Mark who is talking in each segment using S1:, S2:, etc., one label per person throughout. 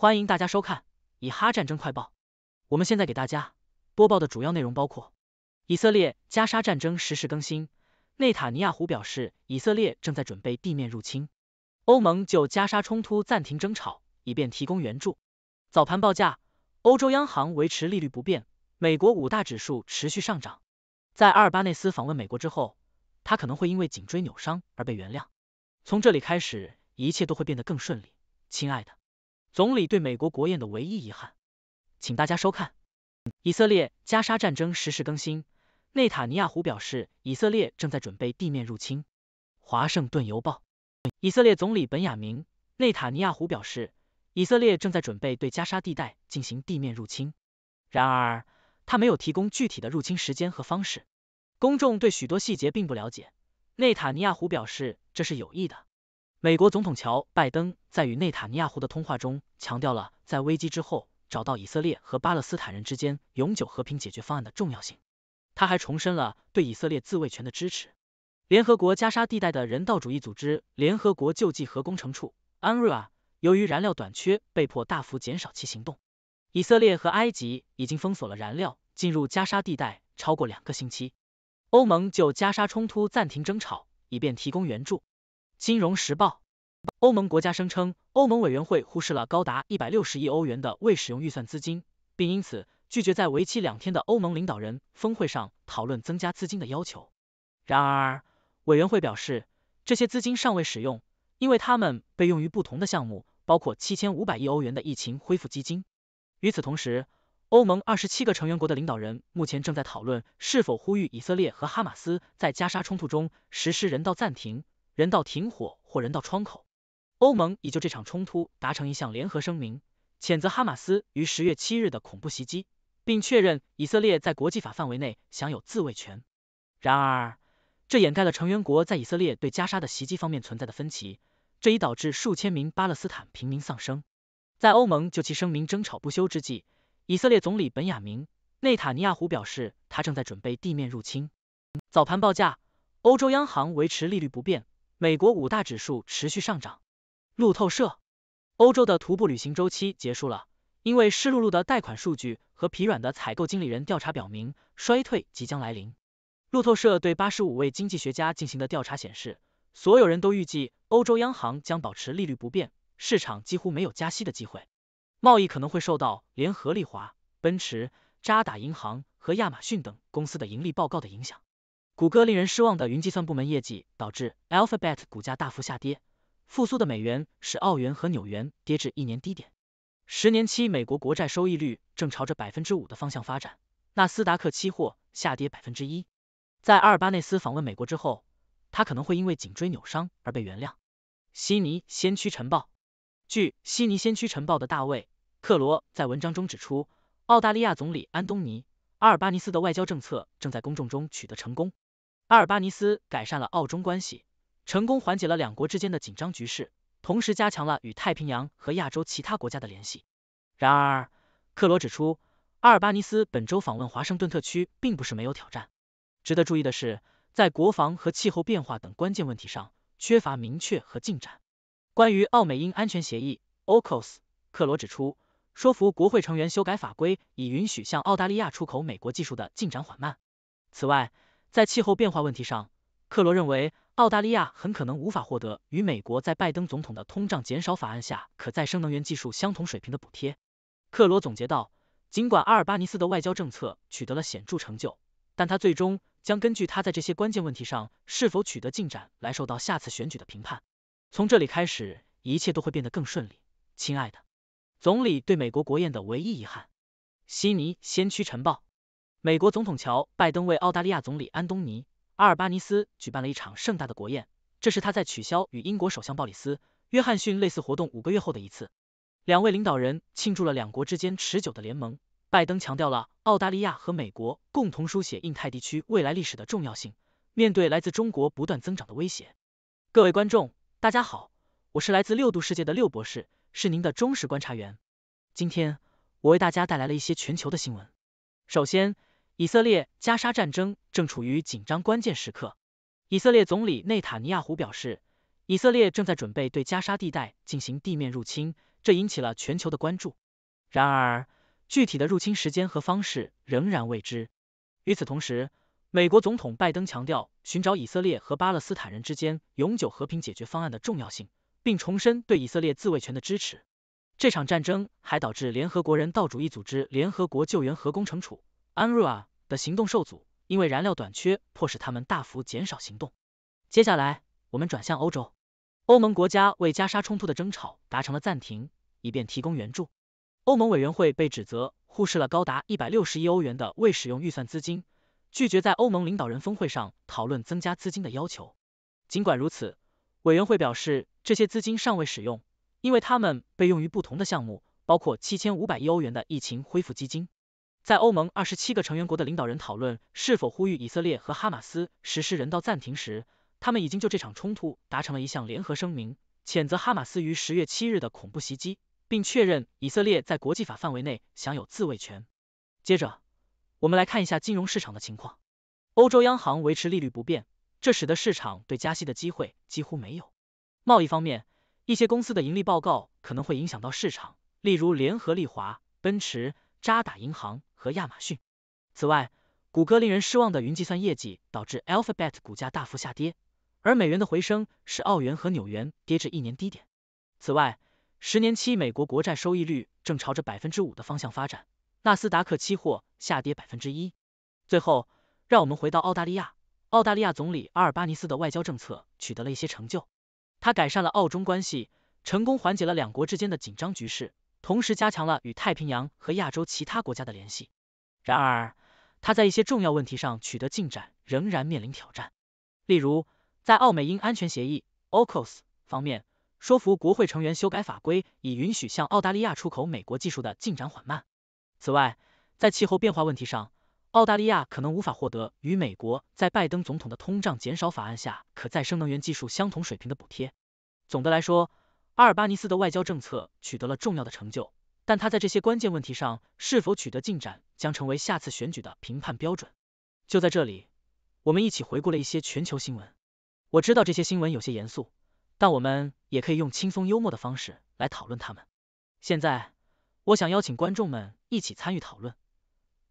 S1: 欢迎大家收看《以哈战争快报》。我们现在给大家播报的主要内容包括：以色列加沙战争实时更新，内塔尼亚胡表示以色列正在准备地面入侵；欧盟就加沙冲突暂停争吵，以便提供援助。早盘报价，欧洲央行维持利率不变，美国五大指数持续上涨。在阿尔巴内斯访问美国之后，他可能会因为颈椎扭伤而被原谅。从这里开始，一切都会变得更顺利，亲爱的。总理对美国国宴的唯一遗憾，请大家收看以色列加沙战争实时更新。内塔尼亚胡表示，以色列正在准备地面入侵。华盛顿邮报，以色列总理本雅明内塔尼亚胡表示，以色列正在准备对加沙地带进行地面入侵。然而，他没有提供具体的入侵时间和方式，公众对许多细节并不了解。内塔尼亚胡表示，这是有意的。美国总统乔·拜登在与内塔尼亚胡的通话中，强调了在危机之后找到以色列和巴勒斯坦人之间永久和平解决方案的重要性。他还重申了对以色列自卫权的支持。联合国加沙地带的人道主义组织联合国救济和工程处 （UNRWA） 由于燃料短缺，被迫大幅减少其行动。以色列和埃及已经封锁了燃料进入加沙地带超过两个星期。欧盟就加沙冲突暂停争吵，以便提供援助。金融时报，欧盟国家声称欧盟委员会忽视了高达一百六十亿欧元的未使用预算资金，并因此拒绝在为期两天的欧盟领导人峰会上讨论增加资金的要求。然而，委员会表示这些资金尚未使用，因为他们被用于不同的项目，包括七千五百亿欧元的疫情恢复基金。与此同时，欧盟二十七个成员国的领导人目前正在讨论是否呼吁以色列和哈马斯在加沙冲突中实施人道暂停。人道停火或人道窗口。欧盟已就这场冲突达成一项联合声明，谴责哈马斯于十月七日的恐怖袭击，并确认以色列在国际法范围内享有自卫权。然而，这掩盖了成员国在以色列对加沙的袭击方面存在的分歧，这已导致数千名巴勒斯坦平民丧生。在欧盟就其声明争吵不休之际，以色列总理本雅明·内塔尼亚胡表示，他正在准备地面入侵。早盘报价，欧洲央行维持利率不变。美国五大指数持续上涨。路透社，欧洲的徒步旅行周期结束了，因为湿漉漉的贷款数据和疲软的采购经理人调查表明衰退即将来临。路透社对八十五位经济学家进行的调查显示，所有人都预计欧洲央行将保持利率不变，市场几乎没有加息的机会。贸易可能会受到联合利华、奔驰、渣打银行和亚马逊等公司的盈利报告的影响。谷歌令人失望的云计算部门业绩导致 Alphabet 股价大幅下跌，复苏的美元使澳元和纽元跌至一年低点。十年期美国国债收益率正朝着百分之五的方向发展，纳斯达克期货下跌百分之一。在阿尔巴内斯访问美国之后，他可能会因为颈椎扭伤而被原谅。悉尼先驱晨报，据悉尼先驱晨报的大卫克罗在文章中指出，澳大利亚总理安东尼阿尔巴尼斯的外交政策正在公众中取得成功。阿尔巴尼斯改善了澳中关系，成功缓解了两国之间的紧张局势，同时加强了与太平洋和亚洲其他国家的联系。然而，克罗指出，阿尔巴尼斯本周访问华盛顿特区并不是没有挑战。值得注意的是，在国防和气候变化等关键问题上缺乏明确和进展。关于澳美英安全协议 （OCS），克罗指出，说服国会成员修改法规以允许向澳大利亚出口美国技术的进展缓慢。此外，在气候变化问题上，克罗认为澳大利亚很可能无法获得与美国在拜登总统的通胀减少法案下可再生能源技术相同水平的补贴。克罗总结道，尽管阿尔巴尼斯的外交政策取得了显著成就，但他最终将根据他在这些关键问题上是否取得进展来受到下次选举的评判。从这里开始，一切都会变得更顺利，亲爱的。总理对美国国宴的唯一遗憾。悉尼先驱晨报。美国总统乔拜登为澳大利亚总理安东尼阿尔巴尼斯举办了一场盛大的国宴，这是他在取消与英国首相鲍里斯约翰逊类似活动五个月后的一次。两位领导人庆祝了两国之间持久的联盟。拜登强调了澳大利亚和美国共同书写印太地区未来历史的重要性，面对来自中国不断增长的威胁。各位观众，大家好，我是来自六度世界的六博士，是您的忠实观察员。今天我为大家带来了一些全球的新闻，首先。以色列加沙战争正处于紧张关键时刻，以色列总理内塔尼亚胡表示，以色列正在准备对加沙地带进行地面入侵，这引起了全球的关注。然而，具体的入侵时间和方式仍然未知。与此同时，美国总统拜登强调寻找以色列和巴勒斯坦人之间永久和平解决方案的重要性，并重申对以色列自卫权的支持。这场战争还导致联合国人道主义组织联合国救援和工程处。安 w 尔的行动受阻，因为燃料短缺，迫使他们大幅减少行动。接下来，我们转向欧洲。欧盟国家为加沙冲突的争吵达成了暂停，以便提供援助。欧盟委员会被指责忽视了高达一百六十亿欧元的未使用预算资金，拒绝在欧盟领导人峰会上讨论增加资金的要求。尽管如此，委员会表示这些资金尚未使用，因为他们被用于不同的项目，包括七千五百亿欧元的疫情恢复基金。在欧盟二十七个成员国的领导人讨论是否呼吁以色列和哈马斯实施人道暂停时，他们已经就这场冲突达成了一项联合声明，谴责哈马斯于十月七日的恐怖袭击，并确认以色列在国际法范围内享有自卫权。接着，我们来看一下金融市场的情况。欧洲央行维持利率不变，这使得市场对加息的机会几乎没有。贸易方面，一些公司的盈利报告可能会影响到市场，例如联合利华、奔驰。渣打银行和亚马逊。此外，谷歌令人失望的云计算业绩导致 Alphabet 股价大幅下跌，而美元的回升使澳元和纽元跌至一年低点。此外，十年期美国国债收益率正朝着百分之五的方向发展，纳斯达克期货下跌百分之一。最后，让我们回到澳大利亚，澳大利亚总理阿尔巴尼斯的外交政策取得了一些成就，他改善了澳中关系，成功缓解了两国之间的紧张局势。同时加强了与太平洋和亚洲其他国家的联系。然而，他在一些重要问题上取得进展仍然面临挑战，例如在澳美英安全协议 （OCS） 方面，说服国会成员修改法规以允许向澳大利亚出口美国技术的进展缓慢。此外，在气候变化问题上，澳大利亚可能无法获得与美国在拜登总统的通胀减少法案下可再生能源技术相同水平的补贴。总的来说，阿尔巴尼斯的外交政策取得了重要的成就，但他在这些关键问题上是否取得进展，将成为下次选举的评判标准。就在这里，我们一起回顾了一些全球新闻。我知道这些新闻有些严肃，但我们也可以用轻松幽默的方式来讨论它们。现在，我想邀请观众们一起参与讨论，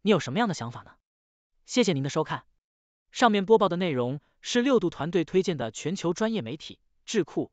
S1: 你有什么样的想法呢？谢谢您的收看。上面播报的内容是六度团队推荐的全球专业媒体、智库。